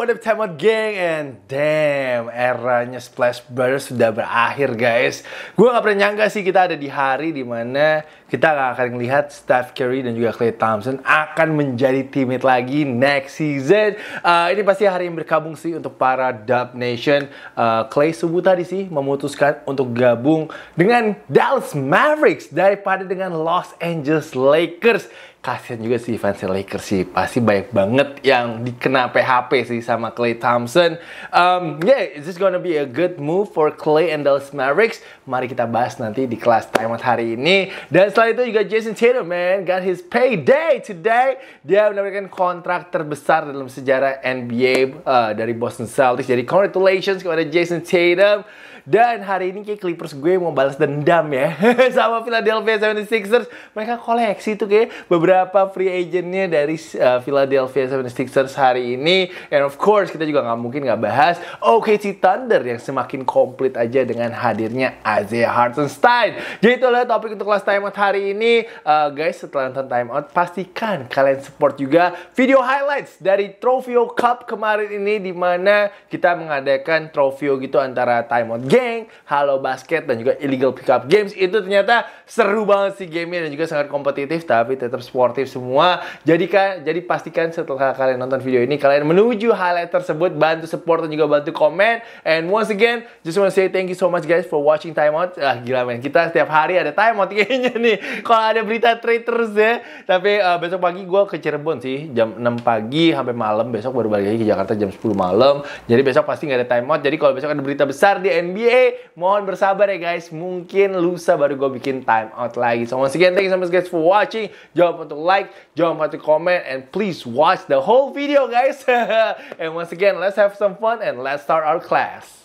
what up time out gang and damn eranya Splash Brothers sudah berakhir guys. Gue gak pernah nyangka sih kita ada di hari dimana kita gak akan melihat Steph Curry dan juga Klay Thompson akan menjadi teammate lagi next season. Uh, ini pasti hari yang berkabung sih untuk para Dub Nation. Uh, Klay subuh tadi sih memutuskan untuk gabung dengan Dallas Mavericks daripada dengan Los Angeles Lakers kasihan juga sih fans Lakers sih pasti banyak banget yang dikena PHP sih sama Clay Thompson. Um, yeah, is this gonna be a good move for Clay and Dallas Mavericks? Mari kita bahas nanti di kelas timeout hari ini. Dan setelah itu juga Jason Tatum man got his payday today. Dia mendapatkan kontrak terbesar dalam sejarah NBA uh, dari Boston Celtics. Jadi congratulations kepada Jason Tatum. Dan hari ini kayak Clippers gue mau balas dendam ya sama Philadelphia 76ers. Mereka koleksi tuh kayak beberapa free agentnya dari uh, Philadelphia 76ers hari ini. And of course kita juga nggak mungkin nggak bahas OKC Thunder yang semakin komplit aja dengan hadirnya Isaiah Hartenstein. Jadi itu adalah topik untuk kelas timeout hari ini. Uh, guys setelah nonton timeout pastikan kalian support juga video highlights dari Trofeo Cup kemarin ini di mana kita mengadakan trofeo gitu antara timeout game Gang, Halo Basket, dan juga Illegal Pickup Games. Itu ternyata seru banget sih gamenya dan juga sangat kompetitif tapi tetap sportif semua. Jadi kan, jadi pastikan setelah kalian nonton video ini kalian menuju highlight tersebut, bantu support dan juga bantu komen. And once again, just wanna say thank you so much guys for watching Time Out. Ah gila men, kita setiap hari ada Time Out kayaknya nih. Kalau ada berita trade terus ya. Tapi uh, besok pagi gue ke Cirebon sih, jam 6 pagi sampai malam. Besok baru balik lagi ke Jakarta jam 10 malam. Jadi besok pasti nggak ada Time Out. Jadi kalau besok ada berita besar di NBA NBA. Mohon bersabar ya guys. Mungkin lusa baru gue bikin time out lagi. So once again, thank you so much guys for watching. Jangan lupa untuk like, jangan lupa untuk comment, and please watch the whole video guys. and once again, let's have some fun and let's start our class.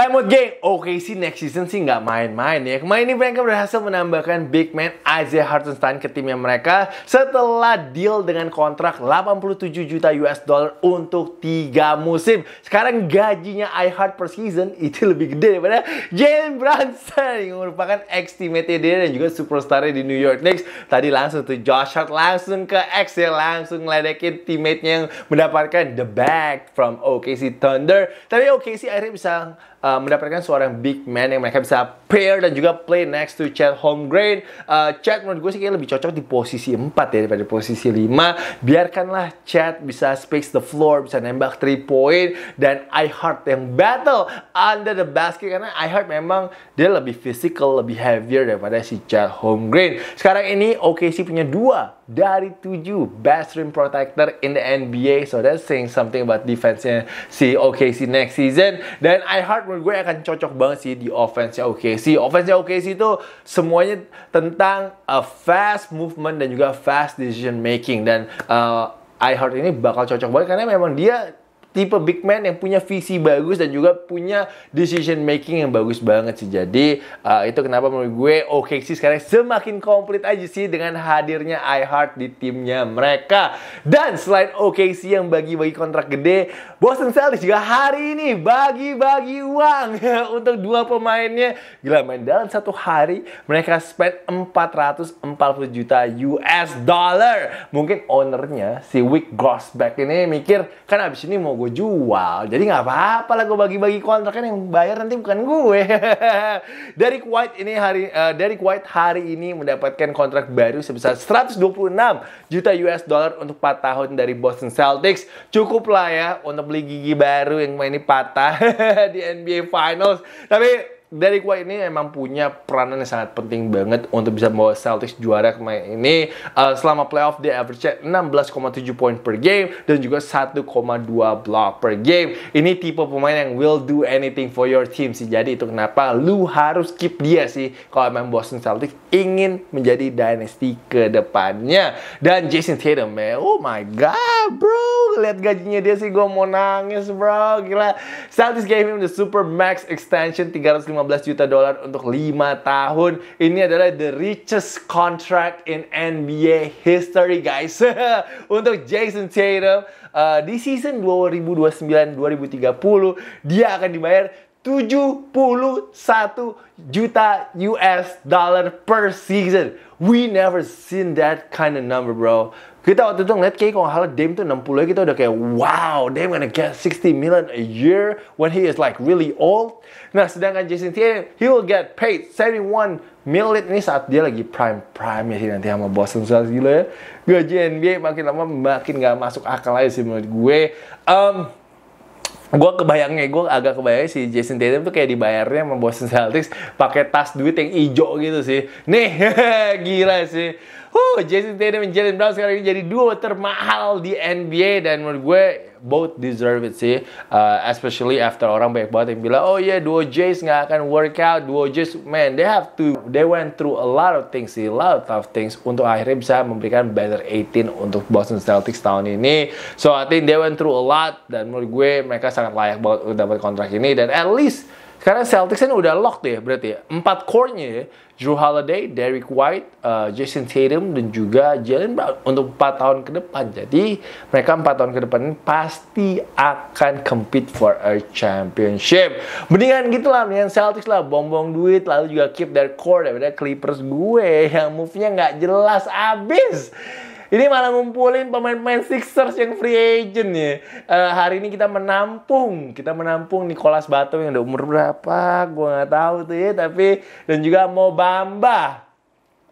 Time out geng, oke sih next season sih nggak main-main ya. Kemarin ini mereka berhasil menambahkan big man Isaiah Hartenstein ke timnya mereka setelah deal dengan kontrak 87 juta US dollar untuk 3 musim. Sekarang gajinya Heart per season itu lebih gede daripada Jalen Brunson yang merupakan ex teammate dia dan juga superstar di New York Knicks. Tadi langsung tuh Josh Hart langsung ke ex ya langsung ngeledekin teammate-nya yang mendapatkan the bag from OKC Thunder. Tapi OKC akhirnya bisa uh, mendapatkan seorang big man yang mereka bisa pair dan juga play next to Chad Holmgren. Uh, Chad menurut gue sih kayaknya lebih cocok di posisi 4 ya daripada posisi 5. Biarkanlah Chad bisa space the floor, bisa nembak 3 point dan I Heart yang battle under the basket karena I Heart memang dia lebih physical, lebih heavier daripada si Chad Holmgren. Sekarang ini OKC punya dua dari 7 best rim protector in the NBA. So that's saying something about defense-nya si OKC next season. Dan I heart menurut gue akan cocok banget sih di offense-nya OKC. Offense-nya OKC itu semuanya tentang a uh, fast movement dan juga fast decision making. Dan uh, I heart ini bakal cocok banget karena memang dia tipe big man yang punya visi bagus dan juga punya decision making yang bagus banget sih. Jadi uh, itu kenapa menurut gue oke sih sekarang semakin komplit aja sih dengan hadirnya iHeart di timnya mereka. Dan selain oke sih yang bagi-bagi kontrak gede, Boston Celtics juga hari ini bagi-bagi uang untuk dua pemainnya. Gila main dalam satu hari mereka spend 440 juta US dollar. Mungkin ownernya si Wick Grossback ini mikir kan abis ini mau gue jual. Jadi nggak apa-apa lah gue bagi-bagi kontrak kan yang bayar nanti bukan gue. dari White ini hari uh, dari White hari ini mendapatkan kontrak baru sebesar 126 juta US dollar untuk 4 tahun dari Boston Celtics. Cukup lah ya untuk beli gigi baru yang main ini patah di NBA Finals. Tapi Derek White ini emang punya peranan yang sangat penting banget untuk bisa membawa Celtics juara kemarin ini. Uh, selama playoff dia average 16,7 poin per game dan juga 1,2 block per game. Ini tipe pemain yang will do anything for your team sih. Jadi itu kenapa lu harus keep dia sih kalau emang Boston Celtics ingin menjadi dynasty ke depannya. Dan Jason Tatum, man. oh my god, bro. Lihat gajinya dia sih gue mau nangis, bro. Gila. Celtics gave him the super max extension 350 15 juta dolar untuk 5 tahun. Ini adalah the richest contract in NBA history, guys. untuk Jason Tatum uh, di season 2029-2030 dia akan dibayar 71 juta US dollar per season. We never seen that kind of number, bro. Kita waktu itu ngeliat kayak kalau hal Dame tuh 60 kita udah kayak wow, Dame gonna get 60 million a year when he is like really old. Nah, sedangkan Jason Tatum, he will get paid 71 million ini saat dia lagi prime prime ya sih nanti sama Boston Celtics gila ya. Gaji NBA makin lama makin gak masuk akal aja sih menurut gue. Um, gue kebayangnya gue agak kebayang si Jason Tatum tuh kayak dibayarnya sama Boston Celtics pakai tas duit yang hijau gitu sih nih gila sih Huh, Jason Tatum dan Jalen Brown sekarang ini jadi duo termahal di NBA dan menurut gue both deserve it sih. Uh, especially after orang banyak banget yang bilang, oh iya yeah, duo Jays nggak akan work out. Duo Jays, man, they have to, they went through a lot of things sih, a lot of tough things untuk akhirnya bisa memberikan better 18 untuk Boston Celtics tahun ini. So I think they went through a lot dan menurut gue mereka sangat layak banget untuk dapat kontrak ini dan at least sekarang Celtics ini udah lock deh, ya, berarti ya. Empat core-nya ya. Drew Holiday, Derek White, uh, Jason Tatum, dan juga Jalen Brown untuk 4 tahun ke depan. Jadi mereka 4 tahun ke depan pasti akan compete for a championship. Mendingan gitu lah, mendingan Celtics lah, bombong duit, lalu juga keep their core daripada Clippers gue yang move-nya nggak jelas abis. Ini malah ngumpulin pemain-pemain Sixers yang free agent ya. Uh, hari ini kita menampung, kita menampung Nicolas Batum yang udah umur berapa, gue nggak tahu tuh ya, tapi dan juga Mo Bamba.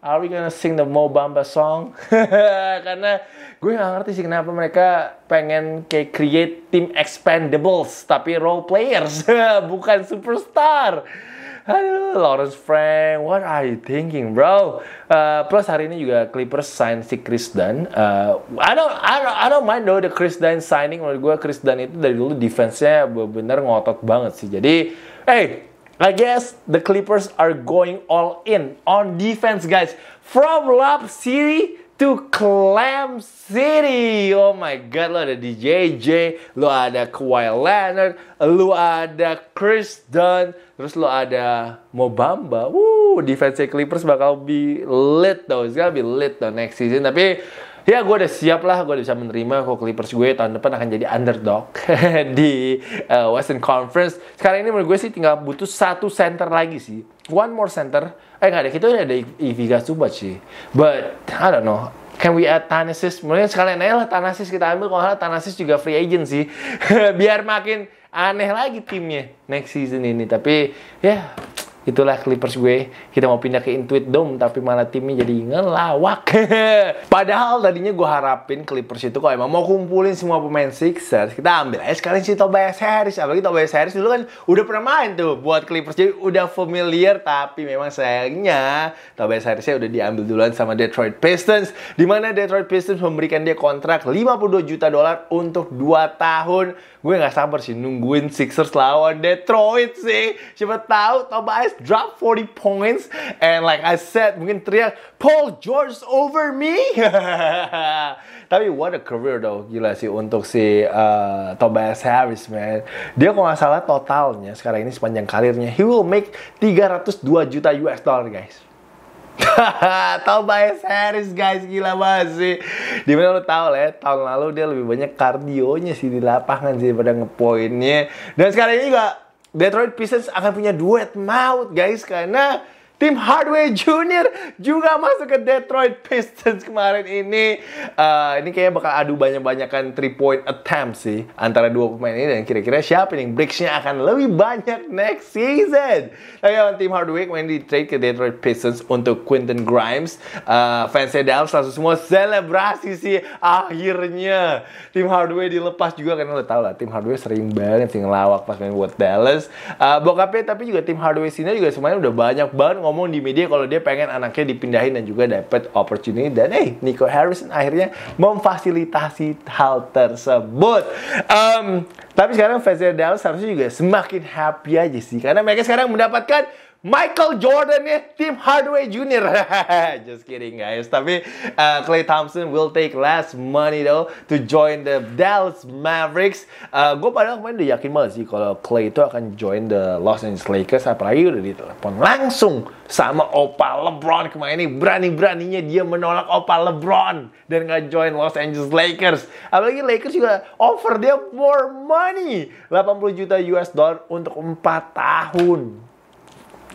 Are we gonna sing the Mo Bamba song? Karena gue gak ngerti sih kenapa mereka pengen kayak create team expendables tapi role players bukan superstar. Halo, Lawrence Frank, what are you thinking, bro? Uh, plus hari ini juga Clippers sign si Chris Dunn. Uh, I don't, I don't, I don't mind though the Chris Dunn signing. Menurut gue Chris Dunn itu dari dulu defense-nya benar ngotot banget sih. Jadi, hey, I guess the Clippers are going all in on defense, guys. From Love City to Clam City. Oh my God, lo ada DJJ, lo ada Kawhi Leonard, lo ada Chris Dunn, terus lo ada Mobamba. Woo, defense Clippers bakal be lit though. It's gonna be lit though next season. Tapi ya gue udah siap lah gue udah bisa menerima kok Clippers gue tahun depan akan jadi underdog di uh, Western Conference sekarang ini menurut gue sih tinggal butuh satu center lagi sih one more center eh nggak ada kita udah ada Ivica Subac sih but I don't know Can we add Tanasis? Mungkin sekalian aja lah Tanasis kita ambil Kalau Tanasis juga free agent sih Biar makin aneh lagi timnya next season ini Tapi ya yeah, Itulah Clippers gue. Kita mau pindah ke Intuit Dome, tapi malah timnya jadi ngelawak. Padahal tadinya gue harapin Clippers itu kalau emang mau kumpulin semua pemain Sixers, kita ambil aja sekalian si Tobias Harris. Apalagi Tobias Harris dulu kan udah pernah main tuh buat Clippers. Jadi udah familiar, tapi memang sayangnya Tobias Harrisnya udah diambil duluan sama Detroit Pistons. Dimana Detroit Pistons memberikan dia kontrak 52 juta dolar untuk 2 tahun. Gue gak sabar sih nungguin Sixers lawan Detroit sih. Siapa tahu Tobias guys drop 40 points. And like I said, mungkin teriak, Paul George over me. Tapi what a career though. Gila sih untuk si uh, Tobias Harris, man. Dia kalau nggak salah totalnya sekarang ini sepanjang karirnya, he will make 302 juta US dollar, guys. Tobias Harris guys gila banget sih Dimana lo tau lah ya Tahun lalu dia lebih banyak kardionya sih di lapangan sih Daripada ngepoinnya Dan sekarang ini gak Detroit Pistons akan punya duet maut guys karena Tim Hardway Jr. juga masuk ke Detroit Pistons kemarin ini. Uh, ini kayaknya bakal adu banyak-banyakan three point attempt sih antara dua pemain ini dan kira-kira siapa yang breaksnya akan lebih banyak next season. Tapi ya, Tim Hardway kemarin di trade ke Detroit Pistons untuk Quinton Grimes. Uh, eh, fansnya Dallas langsung semua selebrasi sih akhirnya. Tim Hardway dilepas juga karena lo tau lah Tim Hardway sering banget sih ngelawak pas main buat Dallas. Uh, bokapnya tapi juga Tim Hardway sini juga semuanya udah banyak banget ngomong di media kalau dia pengen anaknya dipindahin dan juga dapat opportunity dan eh hey, Nico Harrison akhirnya memfasilitasi hal tersebut. Um, tapi sekarang Fazer Dallas harusnya juga semakin happy aja sih karena mereka sekarang mendapatkan Michael Jordan ya, Tim Hardaway Jr. Just kidding guys. Tapi uh, Clay Thompson will take less money though to join the Dallas Mavericks. Uh, gue padahal kemarin udah yakin banget sih kalau Clay itu akan join the Los Angeles Lakers. Apalagi udah ditelepon langsung sama Opa LeBron kemarin ini. Berani-beraninya dia menolak Opa LeBron dan nggak join Los Angeles Lakers. Apalagi Lakers juga offer dia more money. 80 juta US dollar untuk 4 tahun.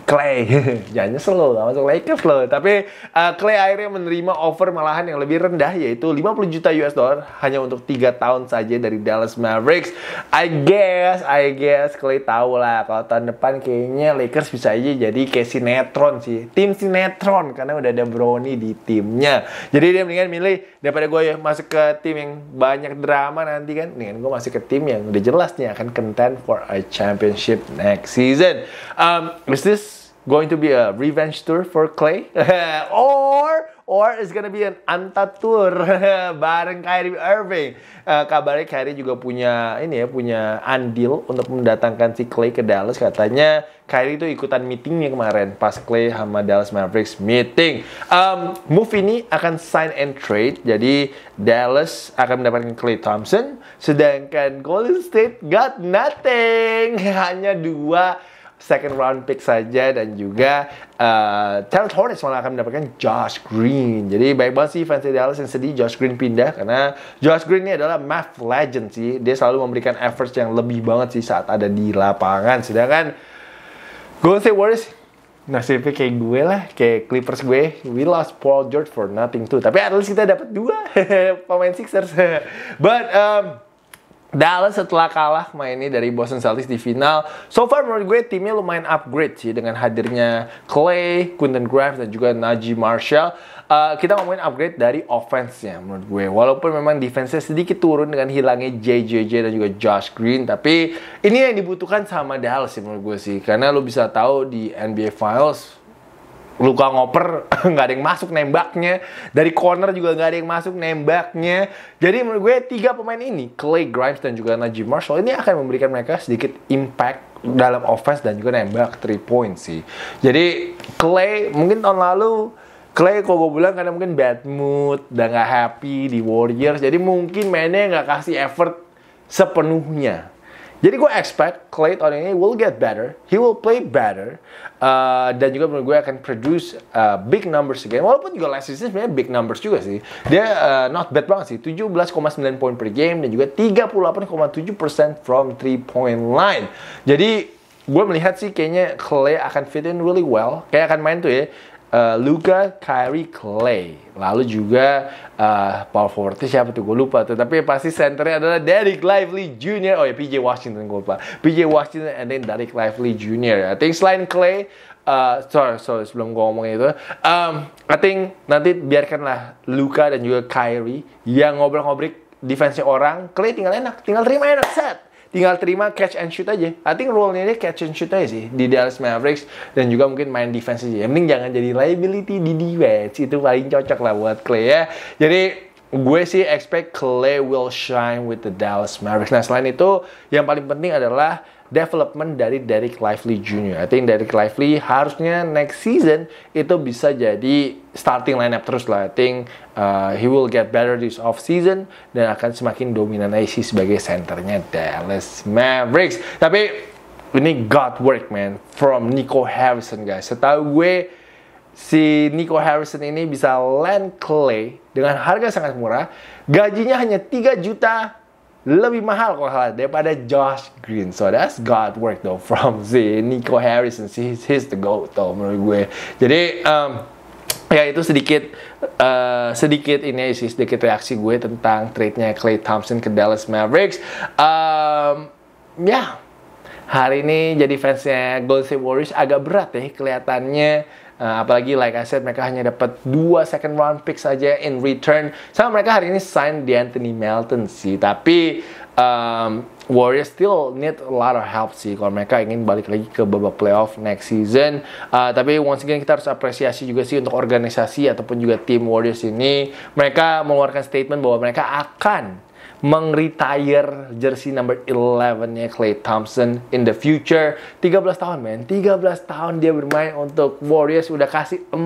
Clay jangan nyesel loh gak masuk Lakers loh tapi uh, Clay akhirnya menerima offer malahan yang lebih rendah yaitu 50 juta US dollar hanya untuk 3 tahun saja dari Dallas Mavericks I guess I guess Clay tahu lah kalau tahun depan kayaknya Lakers bisa aja jadi kayak sinetron sih tim sinetron karena udah ada Brownie di timnya jadi dia mendingan milih daripada gue ya masuk ke tim yang banyak drama nanti kan mendingan gue masuk ke tim yang udah jelas nih akan content for a championship next season um, is this going to be a revenge tour for Clay or or it's gonna be an anta tour bareng Kyrie Irving. Uh, kabarnya Kyrie juga punya ini ya punya andil untuk mendatangkan si Clay ke Dallas katanya Kyrie itu ikutan meetingnya kemarin pas Clay sama Dallas Mavericks meeting. Um, move ini akan sign and trade jadi Dallas akan mendapatkan Clay Thompson sedangkan Golden State got nothing hanya dua second round pick saja dan juga uh, eh, Charlotte Hornets malah akan mendapatkan Josh Green. Jadi baik banget sih fans Dallas yang sedih Josh Green pindah karena Josh Green ini adalah math legend sih. Dia selalu memberikan efforts yang lebih banget sih saat ada di lapangan. Sedangkan Golden State Warriors nasibnya kayak gue lah, kayak Clippers gue, we lost Paul George for nothing too. Tapi at least kita dapat dua pemain Sixers. But um, Dallas setelah kalah main ini dari Boston Celtics di final. So far menurut gue timnya lumayan upgrade sih dengan hadirnya Clay, Quinton Grimes dan juga Najee Marshall. Uh, kita ngomongin upgrade dari offense ya menurut gue. Walaupun memang defense-nya sedikit turun dengan hilangnya JJJ dan juga Josh Green, tapi ini yang dibutuhkan sama Dallas sih menurut gue sih. Karena lo bisa tahu di NBA Finals Luka ngoper nggak ada yang masuk nembaknya dari corner juga nggak ada yang masuk nembaknya jadi menurut gue tiga pemain ini Clay Grimes dan juga Najee Marshall ini akan memberikan mereka sedikit impact dalam offense dan juga nembak three point sih jadi Clay mungkin tahun lalu Clay kalau gue bilang karena mungkin bad mood dan nggak happy di Warriors jadi mungkin mainnya nggak kasih effort sepenuhnya jadi gue expect Clay tahun ini will get better, he will play better, uh, dan juga menurut gue akan produce uh, big numbers again. Walaupun juga last season sebenarnya big numbers juga sih. Dia uh, not bad banget sih, 17,9 poin per game dan juga 38,7% from 3 point line. Jadi gue melihat sih kayaknya Clay akan fit in really well. Kayak akan main tuh ya uh, Luka, Kyrie, Clay. Lalu juga uh, eh, power forward siapa tuh gue lupa tuh. Tapi pasti centernya adalah Derek Lively Jr. Oh ya PJ Washington gue lupa. PJ Washington and then Derek Lively Jr. Ya. I think selain Clay, uh, sorry sorry sebelum gue ngomong itu, um, I think nanti biarkanlah Luka dan juga Kyrie yang ngobrol-ngobrol defense orang. Clay tinggal enak, tinggal terima enak set tinggal terima catch and shoot aja. I think role-nya dia catch and shoot aja sih di Dallas Mavericks dan juga mungkin main defense aja. Yang penting jangan jadi liability di defense. Itu paling cocok lah buat Clay ya. Jadi gue sih expect Clay will shine with the Dallas Mavericks. Nah selain itu yang paling penting adalah development dari Derek Lively Jr. I think Derek Lively harusnya next season itu bisa jadi starting lineup terus lah. I think uh, he will get better this off season dan akan semakin dominan IC sebagai centernya Dallas Mavericks. Tapi ini God work man from Nico Harrison guys. Setahu gue si Nico Harrison ini bisa land clay dengan harga sangat murah. Gajinya hanya 3 juta lebih mahal kalau salah daripada Josh Green. So that's God work though from si Nico Harrison. Si he's, he's the goat though menurut gue. Jadi um, ya itu sedikit uh, sedikit ini sih sedikit reaksi gue tentang trade-nya Clay Thompson ke Dallas Mavericks. Um, ya yeah. hari ini jadi fansnya Golden State Warriors agak berat ya kelihatannya Uh, apalagi like I said mereka hanya dapat dua second round pick saja in return. Sama mereka hari ini sign di Anthony Melton sih, tapi um, Warriors still need a lot of help sih kalau mereka ingin balik lagi ke babak playoff next season. Uh, tapi once again kita harus apresiasi juga sih untuk organisasi ataupun juga tim Warriors ini. Mereka mengeluarkan statement bahwa mereka akan mengretire jersey number 11-nya Clay Thompson in the future. 13 tahun men, 13 tahun dia bermain untuk Warriors udah kasih 4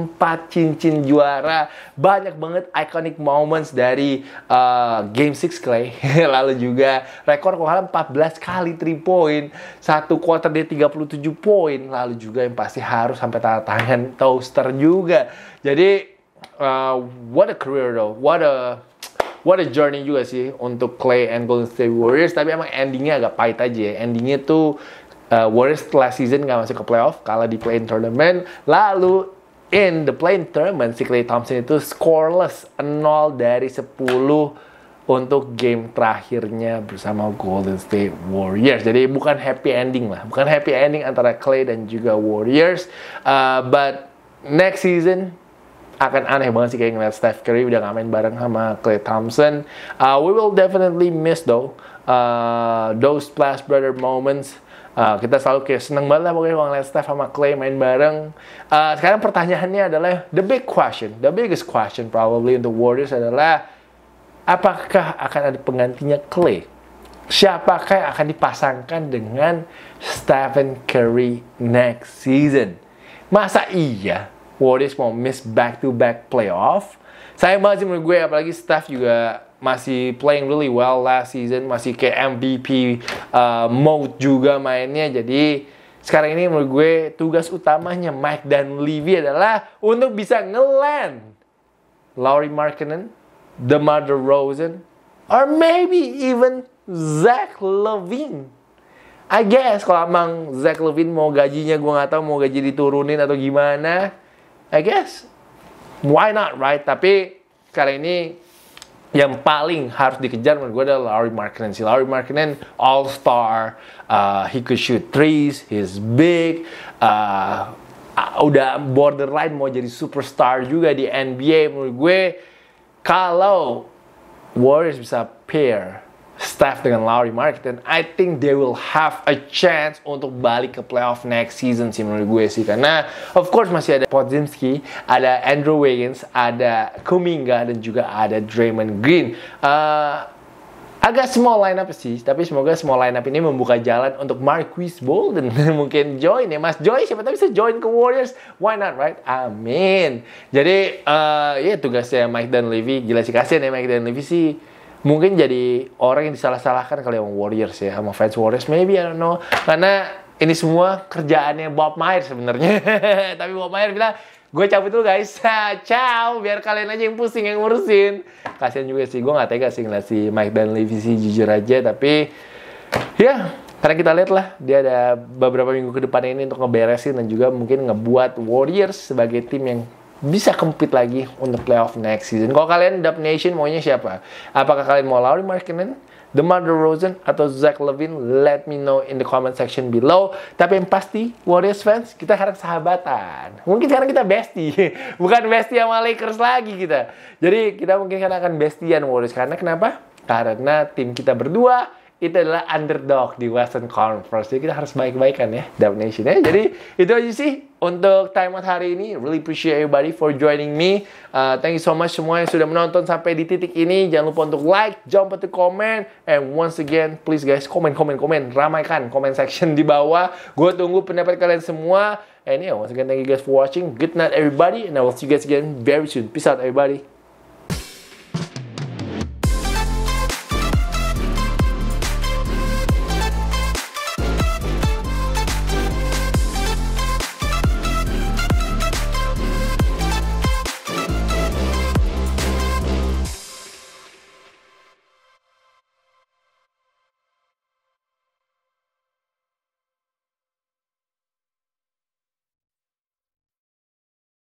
cincin juara. Banyak banget iconic moments dari uh, game 6 Clay. Lalu juga rekor kalau 14 kali 3 point, satu quarter dia 37 poin. Lalu juga yang pasti harus sampai tanda tangan toaster juga. Jadi uh, what a career though. What a what a journey juga sih untuk Clay and Golden State Warriors tapi emang endingnya agak pahit aja ya endingnya tuh uh, Warriors last season nggak masuk ke playoff kalah di play-in tournament lalu in the play-in tournament si Clay Thompson itu scoreless 0 dari 10 untuk game terakhirnya bersama Golden State Warriors. Jadi bukan happy ending lah, bukan happy ending antara Clay dan juga Warriors. Uh, but next season akan aneh banget sih kayak ngeliat Steph Curry udah gak main bareng sama Clay Thompson. Uh, we will definitely miss though uh, those Splash Brother moments. Uh, kita selalu kayak seneng banget lah pokoknya kalau ngeliat Steph sama Clay main bareng. Uh, sekarang pertanyaannya adalah the big question, the biggest question probably in untuk Warriors adalah apakah akan ada penggantinya Clay? Siapakah yang akan dipasangkan dengan Stephen Curry next season? Masa iya? Warriors mau miss back-to-back playoff. Saya masih sih menurut gue, apalagi staff juga masih playing really well last season, masih ke MVP uh, mode juga mainnya. Jadi sekarang ini menurut gue tugas utamanya Mike dan Levy adalah untuk bisa ngeland Laurie Markkinen, DeMar DeRozan, or maybe even Zach Levine. I guess kalau emang Zach Levine mau gajinya gue nggak tahu mau gaji diturunin atau gimana, I guess why not right? Tapi kali ini yang paling harus dikejar menurut gue adalah Larry Markkinen. Si Larry Markkinen all star, uh, he could shoot threes, he's big, uh, uh, udah borderline mau jadi superstar juga di NBA menurut gue. Kalau Warriors bisa pair Staff dengan Lowry Mark dan I think they will have a chance untuk balik ke playoff next season sih menurut gue sih karena of course masih ada Podzimski, ada Andrew Wiggins, ada Kuminga dan juga ada Draymond Green. Uh, agak small lineup sih, tapi semoga small lineup ini membuka jalan untuk Marquis Bolden mungkin join ya Mas Joy siapa tahu bisa join ke Warriors, why not right? Amin. Jadi uh, ya yeah, tugasnya Mike dan Levy gila sih kasian ya Mike dan Levy sih mungkin jadi orang yang disalah-salahkan kali yang Warriors ya sama fans Warriors maybe I don't know karena ini semua kerjaannya Bob Myers sebenarnya tapi Bob Myers bilang gue cabut dulu guys ciao biar kalian aja yang pusing yang ngurusin kasian juga sih gue gak tega sih ngeliat si Mike dan Levy sih jujur aja tapi ya karena kita lihat lah dia ada beberapa minggu ke depan ini untuk ngeberesin dan juga mungkin ngebuat Warriors sebagai tim yang bisa compete lagi untuk playoff next season. Kalau kalian Dub Nation maunya siapa? Apakah kalian mau Lauri Markkinen, Mother Rosen atau Zach Levine? Let me know in the comment section below. Tapi yang pasti, Warriors fans, kita harus sahabatan. Mungkin sekarang kita bestie. Bukan bestie sama Lakers lagi kita. Jadi kita mungkin sekarang akan bestian Warriors. Karena kenapa? Karena tim kita berdua itu adalah underdog di Western Conference. Jadi kita harus baik-baikan ya, Dub Nation ya. Jadi itu aja sih untuk timeout hari ini. Really appreciate everybody for joining me. Uh, thank you so much semua yang sudah menonton sampai di titik ini. Jangan lupa untuk like, jangan lupa untuk komen. And once again, please guys, comment, comment, komen. Ramaikan comment section di bawah. Gue tunggu pendapat kalian semua. And yeah, once again, thank you guys for watching. Good night everybody. And I will see you guys again very soon. Peace out everybody.